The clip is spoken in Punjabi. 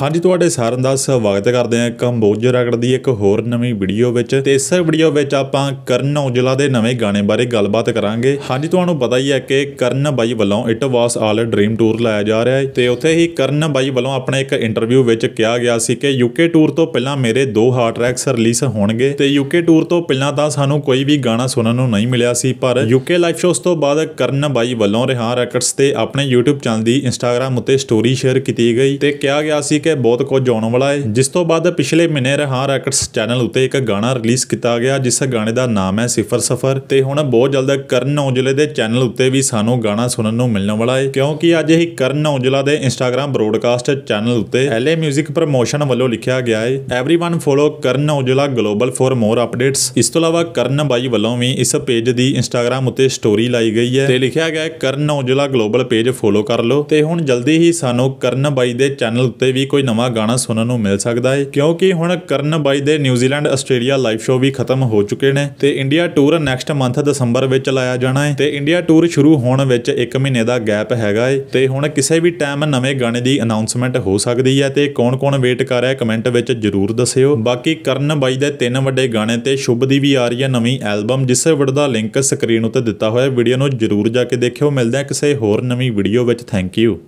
ਹਾਂਜੀ ਤੁਹਾਡੇ ਸਾਰਿਆਂ ਦਾ ਸਵਾਗਤ ਕਰਦੇ ਹਾਂ ਕੰਬੋਜ ਅਗੜ ਦੀ ਇੱਕ ਹੋਰ ਨਵੀਂ ਵੀਡੀਓ ਵਿੱਚ ਤੇ ਇਸ ਵੀਡੀਓ ਵਿੱਚ ਆਪਾਂ ਕਰਨ ਔਜਲਾ ਦੇ ਨਵੇਂ ਗਾਣੇ ਬਾਰੇ ਗੱਲਬਾਤ ਕਰਾਂਗੇ ਹਾਂਜੀ ਤੁਹਾਨੂੰ ਪਤਾ ਹੀ ਹੈ ਕਿ ਕਰਨ ਬਾਈ ਵੱਲੋਂ it was all dream tour ਲਾਇਆ ਜਾ ਰਿਹਾ ਹੈ ਤੇ ਉੱਥੇ ਹੀ ਕਰਨ ਬਾਈ ਵੱਲੋਂ ਆਪਣੇ ਇੱਕ ਇੰਟਰਵਿਊ ਵਿੱਚ ਕਿਹਾ ਗਿਆ ਸੀ ਕਿ ਯੂਕੇ ਟੂਰ ਤੋਂ ਪਹਿਲਾਂ ਮੇਰੇ ਦੋ ਹਾਰਟ ਟਰੈਕਸ ਰਿਲੀਜ਼ ਹੋਣਗੇ ਤੇ ਯੂਕੇ ਟੂਰ ਤੋਂ ਪਹਿਲਾਂ ਤਾਂ ਸਾਨੂੰ ਕੋਈ ਵੀ ਗਾਣਾ ਸੁਣਨ ਨੂੰ ਨਹੀਂ ਮਿਲਿਆ ਸੀ ਪਰ ਯੂਕੇ ਲਾਈਵ ਸ਼ੋਸ ਤੋਂ ਬਾਅਦ ਕਰਨ ਬਾਈ ਵੱਲੋਂ ਰਿਹਾ ਰੈਕਰਡਸ ਤੇ ਆਪਣੇ YouTube ਚੈਨਲ ਦੀ Instagram ਉੱਤੇ ਸਟੋਰੀ ਸ਼ੇਅਰ ਕੀਤੀ ਗਈ ਤੇ ਕਿਹਾ ਗਿਆ ਸੀ ਕਿ ਬਹੁਤ ਕੁਝ ਆਉਣ ਵਾਲਾ ਹੈ ਜਿਸ ਤੋਂ ਬਾਅਦ ਪਿਛਲੇ ਮਹੀਨੇ ਰਹਾ ਰੈਕਟਸ ਚੈਨਲ ਉੱਤੇ ਇੱਕ ਗਾਣਾ ਰਿਲੀਜ਼ ਕੀਤਾ ਗਿਆ ਜਿਸ ਗਾਣੇ ਦਾ ਨਾਮ ਹੈ ਸਿਫਰ ਸਫਰ ਤੇ ਹੁਣ ਬਹੁਤ ਜਲਦ ਕਰਨ ਔਜਲੇ ਦੇ ਚੈਨਲ ਉੱਤੇ ਵੀ ਸਾਨੂੰ ਗਾਣਾ ਸੁਣਨ ਨੂੰ ਮਿਲਣ ਵਾਲਾ ਹੈ ਕਿਉਂਕਿ ਅੱਜ ਹੀ ਕਰਨ ਔਜਲਾ ਦੇ ਇੰਸਟਾਗ੍ਰam ਬ੍ਰੋਡਕਾਸਟ ਚੈਨਲ ਉੱਤੇ ਐਲਏ 뮤직 ਪ੍ਰੋਮੋਸ਼ਨ ਵੱਲੋਂ ਲਿਖਿਆ ਗਿਆ ਹੈ everyone follow Karan Aujla global for more updates ਇਸ ਤੋਂ ਇਲਾਵਾ ਕਰਨ ਬਾਈ ਵੱਲੋਂ ਵੀ ਇਸ ਪੇਜ ਦੀ ਇੰਸਟਾਗ੍ਰam ਉੱਤੇ ਸਟੋਰੀ ਲਾਈ ਗਈ ਹੈ ਤੇ ਲਿਖਿਆ ਗਿਆ ਹੈ ਕਰਨ ਔਜਲਾ ਗਲੋਬਲ ਪੇਜ ਫੋਲੋ ਕਰ ਲਓ ਤੇ ਹੁਣ ਜਲਦੀ ਹੀ ਸਾਨੂੰ ਕਰਨ ਬਾਈ ਦੇ ਚੈਨਲ ਉੱਤੇ ਵੀ ਵੀ ਕੋਈ ਨਵਾਂ ਗਾਣਾ ਸੁਣਨ ਨੂੰ ਮਿਲ ਸਕਦਾ ਹੈ ਕਿਉਂਕਿ ਹੁਣ ਕਰਨ ਬਾਈ ਦੇ ਨਿਊਜ਼ੀਲੈਂਡ ਆਸਟ੍ਰੇਲੀਆ ਲਾਈਵ ਸ਼ੋਅ ਵੀ ਖਤਮ ਹੋ ਚੁੱਕੇ ਨੇ ਤੇ ਇੰਡੀਆ ਟੂਰ ਨੈਕਸਟ ਮੰਥ ਦਸੰਬਰ ਵਿੱਚ ਲਾਇਆ ਜਾਣਾ ਹੈ ਤੇ ਇੰਡੀਆ ਟੂਰ ਸ਼ੁਰੂ ਹੋਣ ਵਿੱਚ 1 ਮਹੀਨੇ ਦਾ ਗੈਪ ਹੈਗਾ ਹੈ ਤੇ ਹੁਣ ਕਿਸੇ ਵੀ ਟਾਈਮ ਨਵੇਂ ਗਾਣੇ ਦੀ ਅਨਾਉਂਸਮੈਂਟ ਹੋ ਸਕਦੀ ਹੈ ਤੇ ਕੌਣ-ਕੌਣ ਵੇਟ ਕਰ ਰਿਹਾ ਕਮੈਂਟ ਵਿੱਚ ਜਰੂਰ ਦੱਸਿਓ ਬਾਕੀ ਕਰਨ ਬਾਈ ਦੇ ਤਿੰਨ ਵੱਡੇ ਗਾਣੇ ਤੇ ਸ਼ੁਭ ਦੀ ਵੀ ਆ ਰਹੀ ਹੈ ਨਵੀਂ ਐਲਬਮ ਜਿਸ ਦਾ ਲਿੰਕ ਸਕਰੀਨ ਉੱਤੇ ਦਿੱਤਾ ਹੋਇਆ ਹੈ ਵੀਡੀਓ ਨੂੰ ਜਰੂਰ ਜਾ ਕੇ ਦੇਖਿਓ ਮਿਲਦੇ ਆ ਕਿਸੇ ਹੋਰ ਨਵੀਂ ਵੀਡੀਓ ਵਿੱਚ ਥੈਂਕ ਯੂ